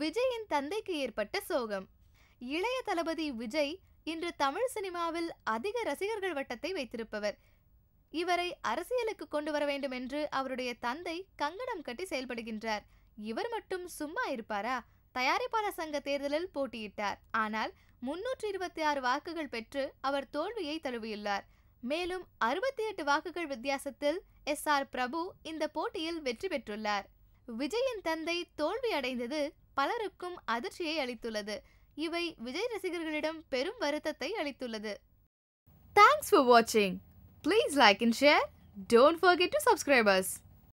விஜயின் தந்தைக்கு ஏற்பட்ட சோகம் இளைய தளபதி விஜய் இன்று தமிழ் சினிமாவில் அதிக ரசிகர்கள் வட்டத்தை வைத்திருப்பவர் இவரை அரசியலுக்கு கொண்டு வர வேண்டும் என்று அவருடைய தந்தை கங்கணம் கட்டி செயல்படுகின்றார் இவர் மட்டும் சும்மா இருப்பாரா தயாரிப்பாளர் சங்க தேர்தலில் போட்டியிட்டார் ஆனால் முன்னூற்றி இருபத்தி ஆறு வாக்குகள் பெற்று அவர் தோல்வியை தழுவியுள்ளார் மேலும் அறுபத்தி எட்டு வாக்குகள் வித்தியாசத்தில் எஸ் ஆர் பிரபு இந்த போட்டியில் வெற்றி பெற்றுள்ளார் விஜயின் தந்தை தோல்வி அடைந்தது பலருக்கும் அதிர்ச்சியை அளித்துள்ளது இவை விஜய் ரசிகர்களிடம் பெரும் வருத்தத்தை அளித்துள்ளது தேங்க்ஸ் ஃபார் வாட்சிங் please like and share don't forget to subscribers